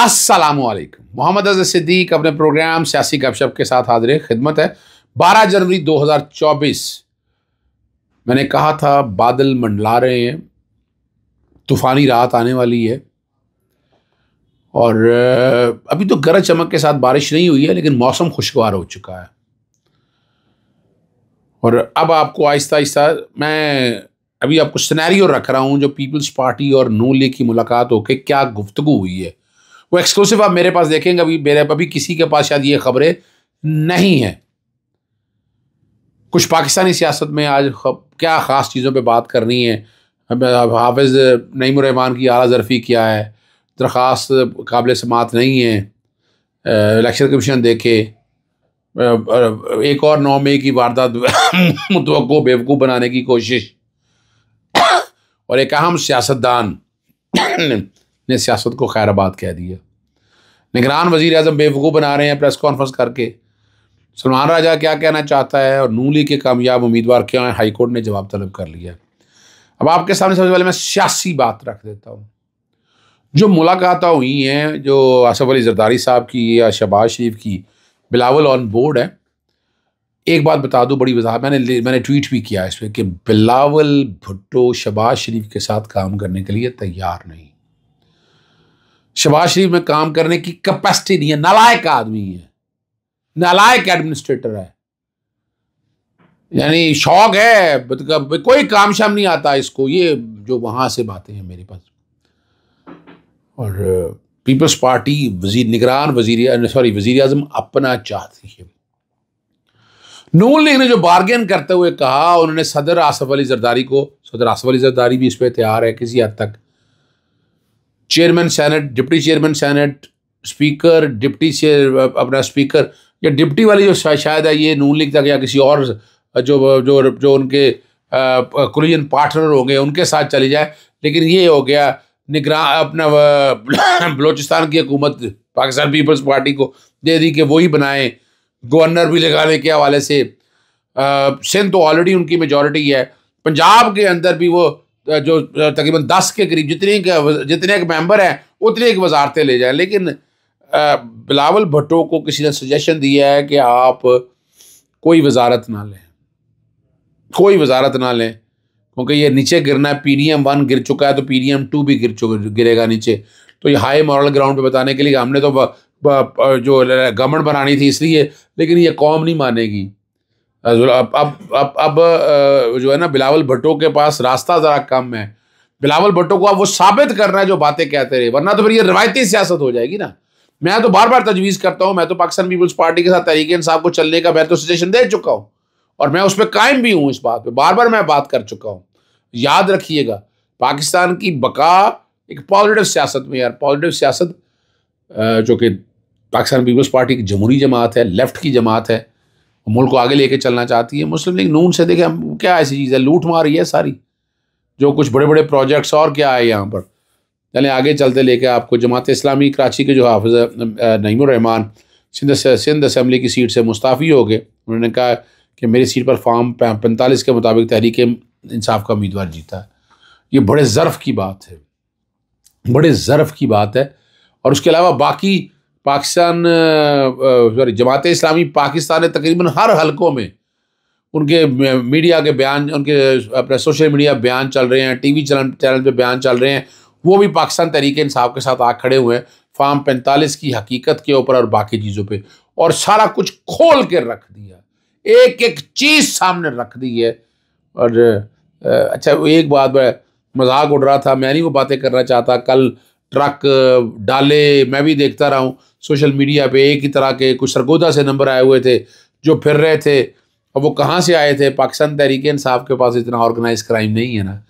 अस्सलाम मोहम्मद अजय सिद्दीक अपने प्रोग्राम सियासी गपशप के साथ हाजिर खिदमत है 12 जनवरी 2024 मैंने कहा था बादल मंडला रहे हैं तूफ़ानी रात आने वाली है और अभी तो गरज चमक के साथ बारिश नहीं हुई है लेकिन मौसम खुशगवार हो चुका है और अब आपको आहिस्ता आहिस्ता मैं अभी आपको सिनेरियो रख रहा हूँ जो पीपल्स पार्टी और नू लीग की मुलाकात होकर क्या गुफ्तु हुई है वो एक्सक्लूसिव आप मेरे पास देखेंगे अभी मेरे अभी किसी के पास शायद ये खबरें नहीं हैं कुछ पाकिस्तानी सियासत में आज क्या ख़ास चीज़ों पे बात करनी है हाफिज़ नईम रहमान की आला जरफ़ी क्या है दरख्वास्त काबिल समात नहीं है इलेक्शन कमीशन देखे एक और नौ मई की वारदात मुतव बेवकूफ़ बनाने की कोशिश और एक अहम सियासतदान ने सियासत को खैराबाद कह दिया निगरान वज़ी अजम बेवकूफ़ बना रहे हैं प्रेस कॉन्फ्रेंस करके सलमान राजा क्या कहना चाहता है और नू ली के कामयाब उम्मीदवार क्यों हैं हाईकोर्ट ने जवाब तलब कर लिया अब आपके सामने सबसे पहले मैं सियासी बात रख देता हूँ जो मुलाकातें हुई हैं जो आसफ़ अली जरदारी साहब की या शहबाज शरीफ की बिलावल ऑन बोर्ड है एक बात बता दूँ बड़ी वजह मैंने मैंने ट्वीट भी किया इस पर कि बिलावल भुट्टो शबाज शरीफ के साथ काम करने के लिए तैयार नहीं शबाज शरीफ में काम करने की कैपेसिटी नहीं है नालायक आदमी है नालायक एडमिनिस्ट्रेटर है यानी शौक है कोई काम शाम नहीं आता इसको ये जो वहां से बातें हैं मेरे पास और पीपल्स पार्टी वजीर निगरान वजीर सॉरी वजीर अजम अपना चाहती है नून लीग ने जो बार्गेन करते हुए कहा उन्होंने सदर आसफ अली जरदारी को सदर आसफ अली जरदारी भी इस पर तैयार है किसी हद तक chairman senate deputy chairman senate speaker deputy chair अपना स्पीकर या डिप्टी वाली जो शायद है ये नून लिख तक या किसी और जो जो जो उनके कुलजन पार्टनर हो गए उनके साथ चली जाए लेकिन ये हो गया निगरान अपना बलोचिस्तान की हुकूमत पाकिस्तान पीपल्स पार्टी को दे दी कि वही बनाए गवर्नर भी लगाने के हवाले से सिंध तो ऑलरेडी उनकी मेजोरिटी है पंजाब के अंदर भी वो जो तकरीबन दस के करीब के जितने के मेंबर हैं उतने एक वजारतें ले जाएं लेकिन बिलावल भट्टो को किसी ने सजेशन दिया है कि आप कोई वजारत ना लें कोई वजारत ना लें क्योंकि ये नीचे गिरना है पी डी एम वन गिर चुका है तो पी डी एम टू भी गिर चुका गिरेगा नीचे तो ये हाई मॉरल ग्राउंड पे बताने के लिए हमने तो ब, ब, जो गवर्नमेंट बनानी थी इसलिए लेकिन ये कौम नहीं मानेगी अब अब अब अब जो है ना बिलावल भट्टो के पास रास्ता ज़रा कम है बिलावल भट्टो को अब वो साबित करना है जो बातें कहते रहे वरना तो फिर ये रवायती सियासत हो जाएगी ना मैं तो बार बार तजवीज़ करता हूँ मैं तो पाकिस्तान पीपल्स पार्टी के साथ तहरीक इंसाफ को चलने का मैं तो सजेशन दे चुका हूँ और मैं उस पर कायम भी हूँ इस बात पर बार बार मैं बात कर चुका हूँ याद रखिएगा पाकिस्तान की बका एक पॉजिटिव सियासत में यार पॉजिटिव सियासत जो कि पाकिस्तान पीपल्स पार्टी की जमहूरी जमात है लेफ्ट की जमात है मुल्क को आगे लेके चलना चाहती है मुस्लिम लीग नून से देखें हम क्या ऐसी चीज़ है लूट मार रही है सारी जो कुछ बड़े बड़े प्रोजेक्ट्स और क्या है यहाँ पर चले आगे चलते लेके आपको जमात इस्लामी कराची के जो हाफज नईमान सिंध सिंध असम्बली की सीट से मुस्ताफ़ी हो गए उन्होंने कहा कि मेरी सीट पर फॉर्म पैंतालीस के मुताबिक तहरीक इंसाफ का उम्मीदवार जीता है ये बड़े ज़र्फ़ की बात है बड़े ज़र्फ़ की बात है और उसके अलावा बाकी पाकिस्तान सॉरी जमात इस्लामी पाकिस्तान ने तकरीबन हर हलकों में उनके मीडिया के बयान उनके अपने सोशल मीडिया बयान चल रहे हैं टीवी चैनल चैनल पे बयान चल रहे हैं वो भी पाकिस्तान तरीके इंसाफ के साथ आ खड़े हुए हैं फार्म पैंतालीस की हकीकत के ऊपर और बाकी चीज़ों पे और सारा कुछ खोल के रख दिया एक एक चीज़ सामने रख दी है और अच्छा एक बात मजाक उड़ रहा था मैं नहीं वो बातें करना चाहता कल ट्रक डाले मैं भी देखता रहा हूँ सोशल मीडिया पे एक ही तरह के कुछ सरगोदा से नंबर आए हुए थे जो फिर रहे थे अब वो कहाँ से आए थे पाकिस्तान तहरीक इंसाफ के पास इतना ऑर्गेनाइज क्राइम नहीं है ना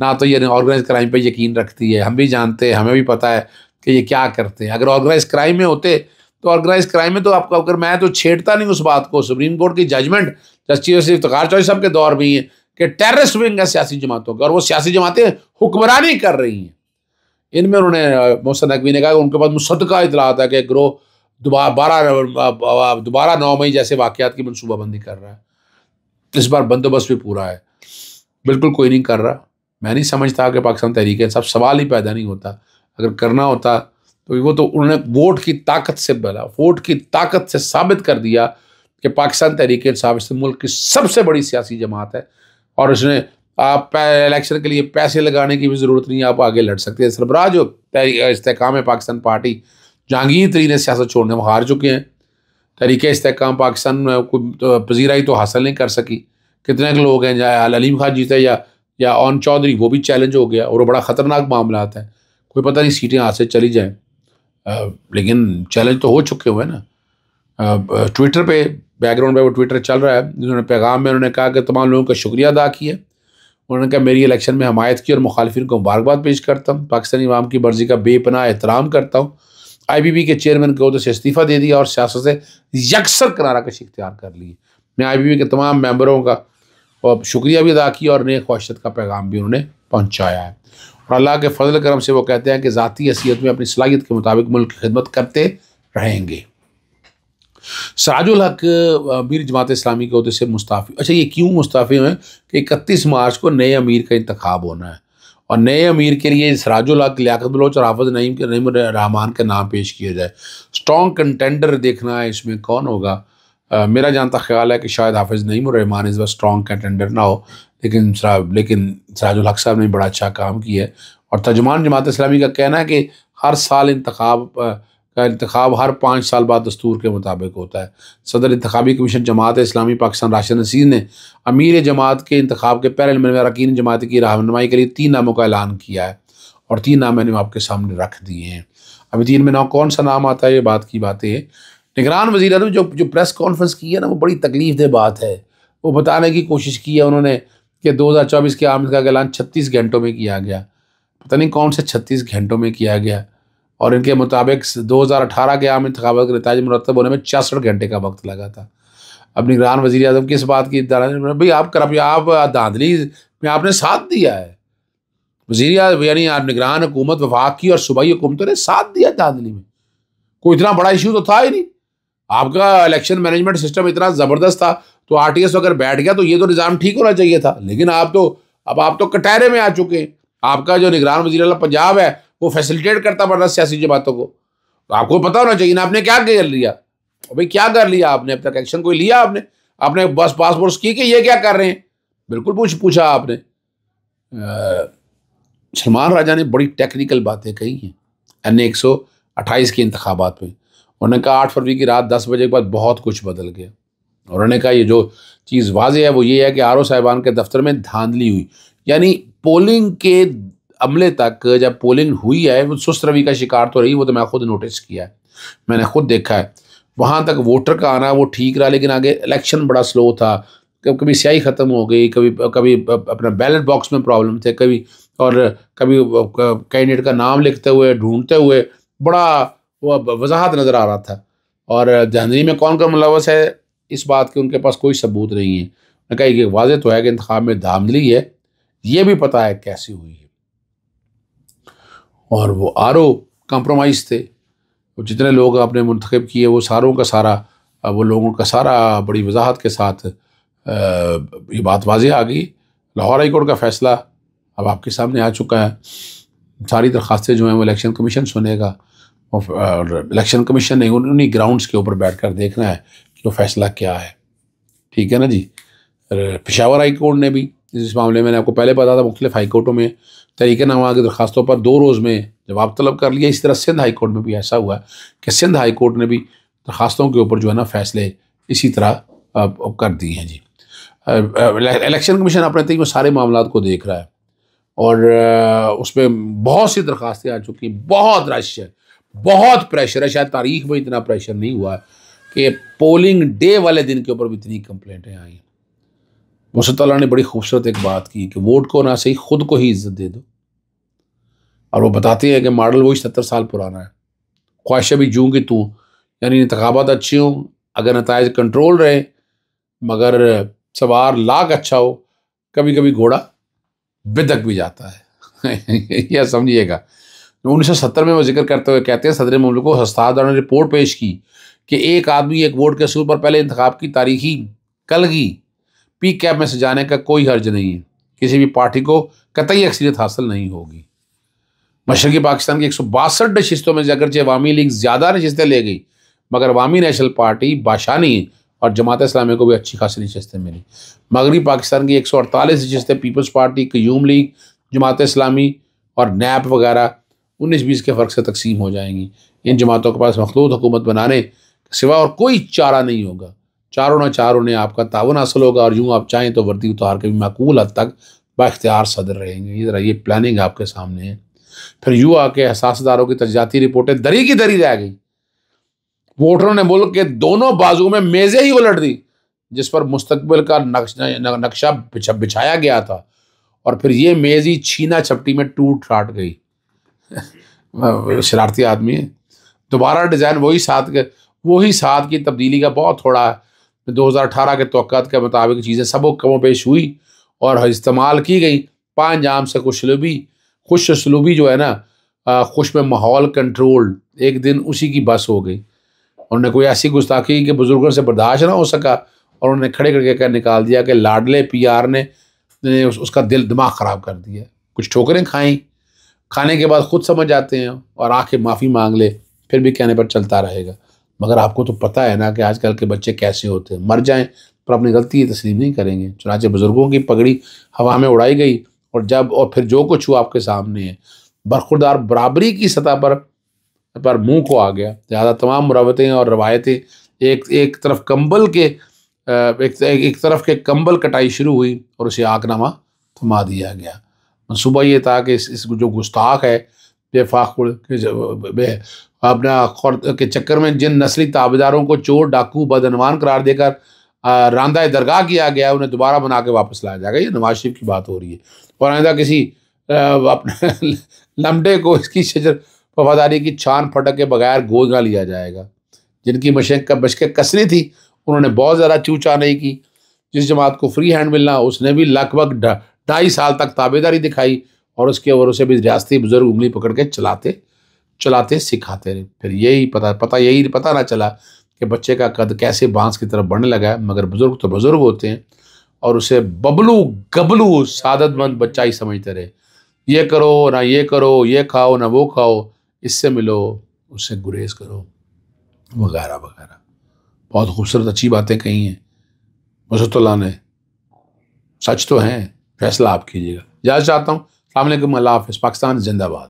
ना तो ये ऑर्गेनाइज क्राइम पे यकीन रखती है हम भी जानते हैं हमें भी पता है कि ये क्या करते हैं अगर ऑर्गेनाइज क्राइम में होते तो ऑर्गेनाइज क्राइम में तो आपका अगर मैं तो छेड़ता नहीं उस बात को सुप्रीम कोर्ट की जजमेंट जस्टिस इफ्तार चौधरी साहब के दौर में ही है कि टेररिस्ट विंग है सियासी जमातों का और वो सियासी जमातें हुक्मरानी कर रही हैं इनमें उन्होंने मोहसन नकवी ने कहा कि उनके पास मुसदका इतलात है कि ग्रोह दोबारा बारह दोबारा नौ मई जैसे वाक़ात की मनसूबाबंदी कर रहा है इस बार बंदोबस्त भी पूरा है बिल्कुल कोई नहीं कर रहा मैं नहीं समझता कि पाकिस्तान तहरीक सब सवाल ही पैदा नहीं होता अगर करना होता तो वो तो उन्होंने वोट की ताकत से बला वोट की ताकत से साबित कर दिया कि पाकिस्तान तहरीक इंसाफ इस मुल्क की सबसे बड़ी सियासी जमात है और इसने आप इलेक्शन के लिए पैसे लगाने की भी ज़रूरत नहीं आप आगे लड़ सकते हैं सरबराह जो इसकाम पाकिस्तान पार्टी जहांगीर तरीन सियासत छोड़ने वो हार चुके हैं तरीके इसकाम पाकिस्तान में कोई तो पजीराई तो हासिल नहीं कर सकी कितने लोग हैं या अलीम खान जीते या या ऑन चौधरी वो भी चैलेंज हो गया और बड़ा ख़तरनाक मामला आता है कोई पता नहीं सीटें हाथ से चली जाएँ लेकिन चैलेंज तो हो चुके हुए हैं ना ट्विटर पे बैकग्राउंड पे वो ट्विटर चल रहा है जिन्होंने पैगाम में उन्होंने कहा कि तमाम लोगों का शुक्रिया अदा किया उन्होंने कहा मेरी इलेक्शन में हमायत की और मुखालफिन को मुबारकबाद पेश करता हूँ पाकिस्तानी अवाम की मर्ज़ी का बेपना एहतराम करता हूँ आईबीबी के चेयरमैन के तो से इस्तीफ़ा दे दिया और सियासत से यकसर करारा कश इख्तियार कर ली मैं आईबीबी के तमाम मेम्बरों का और शुक्रिया भी अदा किया और नए ख्वाहिशत का पैगाम भी उन्होंने पहुँचाया है और अल्लाह के फजल करम से वो कहते हैं कि ज़ाती हैसीत में अपनी सलाहियत के मुताबिक मुल्क की खिदमत करते रहेंगे सराजुल हक अमीर जमात इस्लामी के अहदे से मुस्ताफ़ी अच्छा ये क्यों मुस्ताफ़ी हुए कि इकतीस मार्च को नए अमीर का इंतखब होना है और नए अमीर के लिए सराजुल हक लियात बलोच और हाफज नईम के नईम रहमान का नाम पेश किया जाए स्ट्रॉन्ग कंटेंडर देखना है इसमें कौन होगा आ, मेरा जानता ख्याल है कि शायद हाफिज नईम रहमान इस बार स्ट्रॉन्ग कंटेंडर ना हो लेकिन लेकिन सराजुल हक साहब ने बड़ा अच्छा काम किया है और तर्जमान जमात इस्लामी का कहना है कि हर साल इंतखब का इंतब हर पाँच साल बाद दस्तूर के मुताबिक होता है सदर इंतबी कमीशन जमात इस्लामी पाकिस्तान राशिद नसीर ने अमीर जमात के इंतखब के पैरल में अरकान जमात की रहनमाई के लिए तीन नामों का ऐलान किया है और तीन नाम मैंने आपके सामने रख दिए हैं अभी तीन में नाम कौन सा नाम आता है ये बात की बातें निगरान वजी अजम जो जो प्रेस कॉन्फ्रेंस की है ना वो बड़ी तकलीफ दे बात है वो बताने की कोशिश की है उन्होंने कि 2024 के आमद का ऐलान 36 घंटों में किया गया पता नहीं कौन से 36 घंटों में किया गया और इनके मुताबिक 2018 के आम इंतबा के नतज मरतब होने में छियासठ घंटे का वक्त लगा था अब निगरान वजी अजम किस बात की भाई आप कर आप धांधली में आपने साथ दिया है वजीर यानी आप निगरान हुकूमत वफाक की और सूबाई हुकूमतों ने साथ दिया धांधली में कोई इतना बड़ा इशू तो था ही नहीं आपका इलेक्शन मैनेजमेंट सिस्टम इतना ज़बरदस्त था तो आर टी एस अगर बैठ गया तो ये तो निज़ाम ठीक होना चाहिए था लेकिन आप तो अब आप तो कटहरे में आ चुके हैं आपका जो निगरान वजी पंजाब है वो फैसिलिटेट करता पड़ रहा सियासी जमातों को तो आपको पता होना चाहिए ना आपने क्या कर लिया भाई क्या कर लिया आपने अब तक एक्शन कोई लिया आपने आपने बस पासपोर्ट की कि ये क्या कर रहे हैं बिल्कुल पूछ पूछा आपने सलमान राजा ने बड़ी टेक्निकल बातें कही हैं एन एक सौ अट्ठाईस के इंतबात में उन्होंने कहा आठ फरवरी की रात दस बजे के बाद बहुत कुछ बदल गया उन्होंने कहा ये जो चीज़ वाज है वो ये है कि आर ओ साहिबान के दफ्तर में धांधली हुई यानी पोलिंग के अमले तक जब पोलिंग हुई है वो सुस्त रवि का शिकार तो रही वो तो मैं खुद नोटिस किया है मैंने खुद देखा है वहाँ तक वोटर का आना वो ठीक रहा लेकिन आगे इलेक्शन बड़ा स्लो था कभी स्याही ख़त्म हो गई कभी कभी अपना बैलेट बॉक्स में प्रॉब्लम थे कभी और कभी कैंडिडेट का नाम लिखते हुए ढूंढते हुए बड़ा वजाहत नज़र आ रहा था और जहनरी में कौन कौन मुलवस है इस बात के उनके पास कोई सबूत नहीं है मैं कहा कि वाजह तो है कि इंतबाब में धामली है ये भी पता है कैसी हुई है और वो आर ओ कम्प्रोमाइज़ थे वो जितने लोग आपने मंतखब किए वो सारों का सारा वो लोगों का सारा बड़ी वजाहत के साथ ये बात वाजह आ गई लाहौर हाई कोर्ट का फैसला अब आपके सामने आ चुका है सारी दरख्वास्तें जो हैं वो इलेक्शन कमीशन सुनेगा और इलेक्शन कमीशन ने उन्हीं ग्राउंड्स के ऊपर बैठ कर देखना है कि वो फैसला क्या है ठीक है ना जी पेशावर हाई कोर्ट ने भी इस मामले में मैंने आपको पहले पता था मुख्तलिफ हाई कोर्टों में तहरीकनामा की दरखास्तों पर दो रोज़ में जवाब तलब कर लिया इस तरह सिंध हाई कोर्ट में भी ऐसा हुआ कि सिंध हाई कोर्ट ने भी दरखास्तों के ऊपर जो है ना फैसले इसी तरह कर दिए हैं जी इलेक्शन कमीशन अपने तरीके सारे मामला को देख रहा है और उसमें बहुत सी दरखास्तें आ चुकी बहुत रश है बहुत प्रेशर है शायद तारीख में इतना प्रेशर नहीं हुआ कि पोलिंग डे वाले दिन के ऊपर भी इतनी कंप्लेंटें आई वसल तला तो ने बड़ी खूबसूरत एक बात की कि वोट को ना सही खुद को ही इज्जत दे दो और वो बताते हैं कि मॉडल वही सत्तर साल पुराना है ख्वाहिशें भी जूँगी तू यानी इंतबात अच्छी हों अगर नतज कंट्रोल रहे मगर सवार लाख अच्छा हो कभी कभी घोड़ा बिदक भी जाता है यह समझिएगा तो उन्नीस सौ सत्तर में वो जिक्र करते हुए कहते हैं सदर मुमल को हस्ताद ने रिपोर्ट पेश की कि एक आदमी एक वोट के असूल पर पहले इंतखा की तारीखी कल की पी कैब में से जाने का कोई हर्ज नहीं है किसी भी पार्टी को कतई अक्सरियत हासिल नहीं होगी मशरकी पाकिस्तान की एक सौ बासठ नशस्तों में जे अवामी लीग ज़्यादा नशस्तें ले गई मगर अवामी नेशनल पार्टी बाशानी और जमात इस्लामी को भी अच्छी खासी नशस्तें मिली मगरबी पाकिस्तान की एक सौ अड़तालीस नशस्तें peoples party Qayyum league Jamaat Islami और नैप वगैरह उन्नीस बीस के फ़र्क से तकसीम हो जाएंगी इन जमातों के पास मखलूत हुकूमत बनाने के सिवा और कोई चारा नहीं होगा चारों ना चारों ने आपका तावन हासिल होगा और यूँ आप चाहें तो वर्दी उतार के भी माकूल हद तक बाख्तियार सदर रहेंगे ये ज़रा ये प्लानिंग आपके सामने है फिर यूँ आके एहसासदारों की तजाती रिपोर्टें दरी की दरी रह गई वोटरों ने मुल्क के दोनों बाजू में मेज़ें ही उलट दी जिस पर मुस्तबिल का नक्शा नक्शा बिछा, बिछाया गया था और फिर ये मेज़ ही छीना छपटी में टूट फाट गई शरारती आदमी है दोबारा डिज़ाइन वही साथ के वही साथ की तब्दीली का बहुत थोड़ा 2018 के तोक़ात के मुताबिक चीज़ें सबों कम पेश हुई और इस्तेमाल की गई पान जाम से खुशलूबी खुश सलूबी जो है ना खुश में माहौल कंट्रोल्ड एक दिन उसी की बस हो गई उन्होंने कोई ऐसी गुस्ताखी कि बुज़ुर्गों से बर्दाश्त ना हो सका और उन्होंने खड़े करके कर निकाल दिया कि लाडले पी ने, ने उस, उसका दिल दिमाग ख़राब कर दिया कुछ ठोकरें खाएं खाने के बाद खुद समझ आते हैं और आके माफ़ी मांग ले फिर भी कहने पर चलता रहेगा मगर आपको तो पता है ना कि आजकल के बच्चे कैसे होते हैं मर जाएं पर अपनी गलती तस्लीम नहीं करेंगे चुनाचे बुज़ुर्गों की पगड़ी हवा में उड़ाई गई और जब और फिर जो कुछ हुआ आपके सामने है बरखुरदार बराबरी की सतह पर पर मुंह को आ गया लिहाजा तमाम मुरावतें और रवायतें एक एक तरफ कंबल के एक, एक तरफ के कंबल कटाई शुरू हुई और उसे आगनामा थमा दिया गया मनसूबा ये था कि इस, इस जो गुस्ताख है बेफाखुड़ के अपना के चक्कर में जिन नस्ली ताबेदारों को चोर डाकू बदनवान करार देकर रांदा दरगाह किया गया उन्हें दोबारा बना के वापस लाया जाएगा ये नवाज शरीफ की बात हो रही है और आइंदा किसी अपने लम्डे को इसकी शजर वफादारी की छान फटक के बगैर गोद ना लिया जाएगा जिनकी मशक मशक कसरी थी उन्होंने बहुत ज़्यादा चूचा नहीं की जिस जमात को फ्री हैंड मिलना उसने भी लगभग ढाई साल तक ताबेदारी दिखाई और उसके और उसे भी रियासती बुजुर्ग उंगली पकड़ के चलाते चलाते सिखाते रहे फिर यही पता पता यही पता ना चला कि बच्चे का कद कैसे बांस की तरफ बढ़ने लगा है मगर बुज़ुर्ग तो बुज़ुर्ग होते हैं और उसे बबलू गबलू सादतमंद बच्चा ही समझते रहे ये करो ना ये करो ये खाओ ना वो खाओ इससे मिलो उससे गुरेज करो वगैरह वगैरह बहुत खूबसूरत अच्छी बातें कही हैं मसतुल्ला ने सच तो हैं फैसला आप कीजिएगा इजाज़त चाहता हूँ अल्लाम अल्लाह हाफ़ पाकिस्तान जिंदाबाद